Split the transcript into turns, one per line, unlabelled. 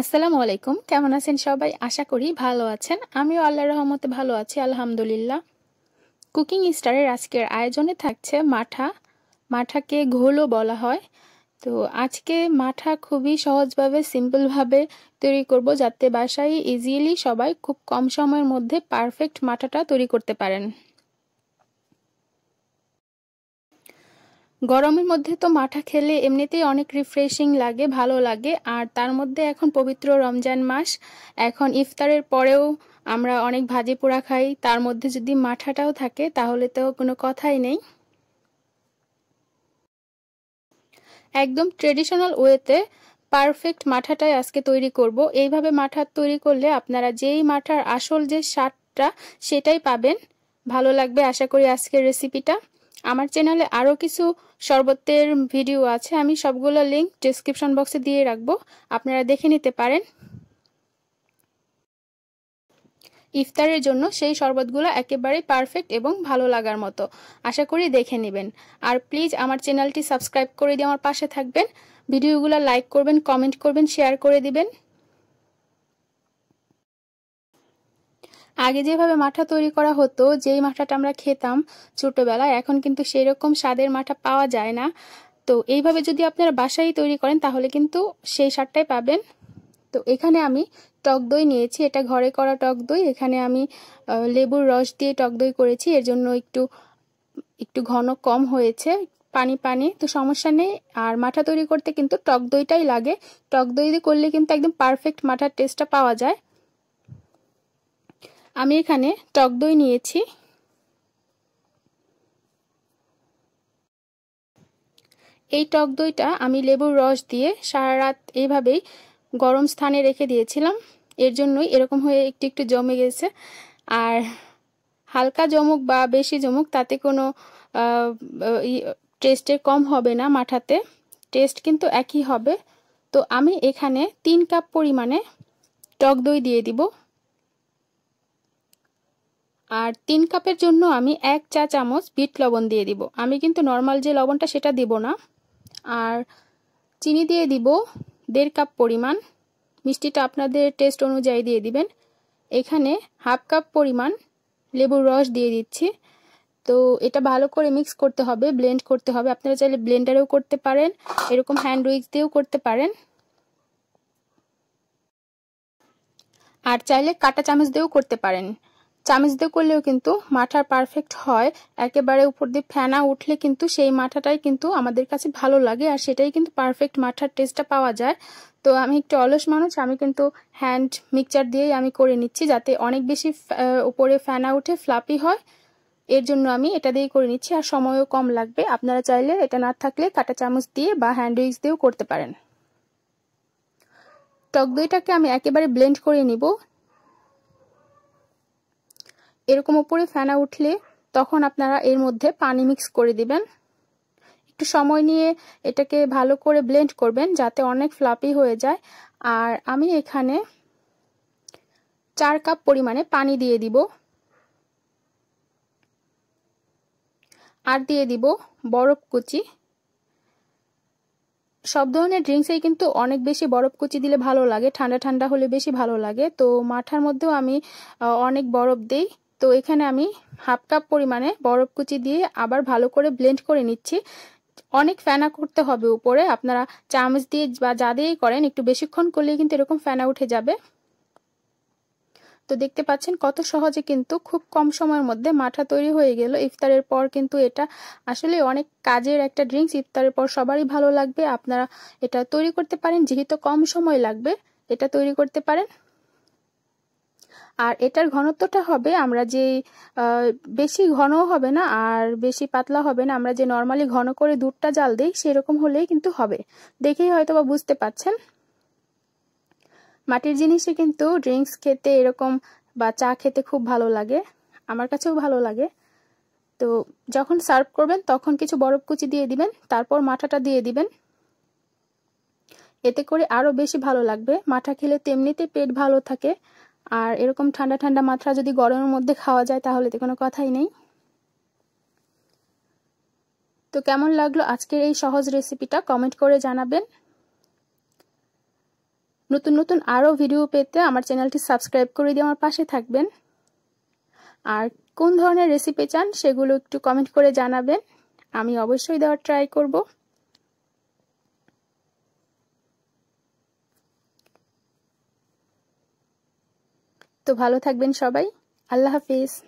আসসালামু আলাইকুম কেমন আছেন সবাই আশা করি ভালো আছেন আমিও আল্লাহ রহমতে ভালো আছি আলহামদুলিল্লাহ কুকিং স্টারের আজকের আয়োজনে থাকছে মাঠা মাঠাকে ঘোলও বলা হয় তো আজকে মাঠা খুবই সহজভাবে সিম্পলভাবে তৈরি করব যাতে বাসায় ইজিলি সবাই খুব কম সময়ের মধ্যে পারফেক্ট মাঠাটা তৈরি করতে পারেন গরমের মধ্যে তো মাঠা খেলে এমনিতেই অনেক রিফ্রেশিং লাগে ভালো লাগে আর তার মধ্যে এখন পবিত্র রমজান মাস এখন ইফতারের পরেও আমরা অনেক ভাজি পোড়া খাই তার মধ্যে যদি মাঠাটাও থাকে তাহলে তো কোনো কথাই নেই একদম ট্রেডিশনাল ওয়েতে পারফেক্ট মাঠাটাই আজকে তৈরি করব এইভাবে মাঠা তৈরি করলে আপনারা যেই মাঠার আসল যে স্বাদটা সেটাই পাবেন ভালো লাগবে আশা করি আজকের রেসিপিটা আমার চ্যানেলে আরও কিছু শরবতের ভিডিও আছে আমি সবগুলো লিঙ্ক ডিসক্রিপশন বক্সে দিয়ে রাখবো আপনারা দেখে নিতে পারেন ইফতারের জন্য সেই শরবতগুলো একেবারে পারফেক্ট এবং ভালো লাগার মতো আশা করি দেখে নেবেন আর প্লিজ আমার চ্যানেলটি সাবস্ক্রাইব করে দিয়ে আমার পাশে থাকবেন ভিডিওগুলো লাইক করবেন কমেন্ট করবেন শেয়ার করে দিবেন আগে যেভাবে মাঠা তৈরি করা হতো যেই মাঠাটা আমরা খেতাম ছোটোবেলায় এখন কিন্তু সেই রকম স্বাদের মাঠা পাওয়া যায় না তো এইভাবে যদি আপনারা বাসায় তৈরি করেন তাহলে কিন্তু সেই স্বাদটাই পাবেন তো এখানে আমি টক দই নিয়েছি এটা ঘরে করা টক দই এখানে আমি লেবুর রস দিয়ে টক দই করেছি এর জন্য একটু একটু ঘন কম হয়েছে পানি পানি তো সমস্যা নেই আর মাঠা তৈরি করতে কিন্তু টক দইটাই লাগে টক দই দিয়ে করলে কিন্তু একদম পারফেক্ট মাঠার টেস্টটা পাওয়া যায় আমি এখানে টক দই নিয়েছি এই টক দইটা আমি লেবুর রস দিয়ে সারা রাত এইভাবেই গরম স্থানে রেখে দিয়েছিলাম এর জন্যই এরকম হয়ে একটু একটু জমে গেছে আর হালকা জমুক বা বেশি জমুক তাতে কোনো টেস্টের কম হবে না মাঠাতে টেস্ট কিন্তু একই হবে তো আমি এখানে তিন কাপ পরিমাণে টক দই দিয়ে দিব আর তিন কাপের জন্য আমি এক চা চামচ বিট লবণ দিয়ে দিব আমি কিন্তু নর্মাল যে লবণটা সেটা দিব না আর চিনি দিয়ে দিব দেড় কাপ পরিমাণ মিষ্টিটা আপনাদের টেস্ট অনুযায়ী দিয়ে দিবেন এখানে হাফ কাপ পরিমাণ লেবুর রস দিয়ে দিচ্ছি তো এটা ভালো করে মিক্স করতে হবে ব্লেন্ড করতে হবে আপনারা চাইলে ব্লেন্ডারেও করতে পারেন এরকম হ্যান্ড উইক্স দিয়েও করতে পারেন আর চাইলে কাটা চামচ দিয়েও করতে পারেন চামিচ দিয়ে করলেও কিন্তু মাথার পারফেক্ট হয় একেবারে উপর দিয়ে ফেনা উঠলে কিন্তু সেই মাথাটাই কিন্তু আমাদের কাছে ভালো লাগে আর সেটাই কিন্তু পারফেক্ট মাথার টেস্টটা পাওয়া যায় তো আমি একটু অলস মানুষ আমি কিন্তু হ্যান্ড মিক্সচার দিয়েই আমি করে নিচ্ছি যাতে অনেক বেশি উপরে ফেনা উঠে ফ্লাপি হয় এর জন্য আমি এটা দিয়েই করে নিচ্ছি আর সময়ও কম লাগবে আপনারা চাইলে এটা না থাকলে কাটা চামচ দিয়ে বা হ্যান্ড উইক্স দিয়েও করতে পারেন টক দইটাকে আমি একেবারে ব্লেন্ড করে নিব এরকম উপরে ফেনা উঠলে তখন আপনারা এর মধ্যে পানি মিক্স করে দিবেন একটু সময় নিয়ে এটাকে ভালো করে ব্লেন্ড করবেন যাতে অনেক ফ্লাপি হয়ে যায় আর আমি এখানে চার কাপ পরিমাণে পানি দিয়ে দিব আর দিয়ে দিব বরফ কুচি সব ধরনের ড্রিঙ্কসেই কিন্তু অনেক বেশি বরফ কুচি দিলে ভালো লাগে ঠান্ডা ঠান্ডা হলে বেশি ভালো লাগে তো মাঠার মধ্যেও আমি অনেক বরফ দিই তো এখানে আমি হাফ কাপ পরিমাণে বরফ কুচি দিয়ে আবার ভালো করে ব্লেন্ড করে নিচ্ছি অনেক ফেনা করতে হবে উপরে আপনারা চামচ দিয়ে বা যা দিয়েই করেন একটু বেশিক্ষণ করলে কিন্তু এরকম ফেনা উঠে যাবে তো দেখতে পাচ্ছেন কত সহজে কিন্তু খুব কম সময়ের মধ্যে মাঠা তৈরি হয়ে গেল ইফতারের পর কিন্তু এটা আসলে অনেক কাজের একটা ড্রিঙ্কস ইফতারের পর সবারই ভালো লাগবে আপনারা এটা তৈরি করতে পারেন যেহেতু কম সময় লাগবে এটা তৈরি করতে পারেন আর এটার ঘনত্বটা হবে আমরা যে বেশি ঘনও হবে না আর বেশি পাতলা হবে না আমরা যে নর্মালি ঘন করে দুধটা জাল দিই সেরকম হলেই কিন্তু হবে দেখেই হয়তো বা বুঝতে পাচ্ছেন মাটির জিনিসে কিন্তু ড্রিঙ্কস খেতে এরকম বা চা খেতে খুব ভালো লাগে আমার কাছেও ভালো লাগে তো যখন সার্ভ করবেন তখন কিছু বরফ কুচি দিয়ে দিবেন তারপর মাথাটা দিয়ে দিবেন এতে করে আরও বেশি ভালো লাগবে মাথা খেলে তেমনিতে পেট ভালো থাকে আর এরকম ঠান্ডা ঠান্ডা মাত্রা যদি গরমের মধ্যে খাওয়া যায় তাহলে তো কোনো কথাই নেই তো কেমন লাগলো আজকের এই সহজ রেসিপিটা কমেন্ট করে জানাবেন নতুন নতুন আরও ভিডিও পেতে আমার চ্যানেলটি সাবস্ক্রাইব করে দিয়ে আমার পাশে থাকবেন আর কোন ধরনের রেসিপি চান সেগুলো একটু কমেন্ট করে জানাবেন আমি অবশ্যই দেওয়ার ট্রাই করবো তো ভালো থাকবেন সবাই আল্লাহ হাফিজ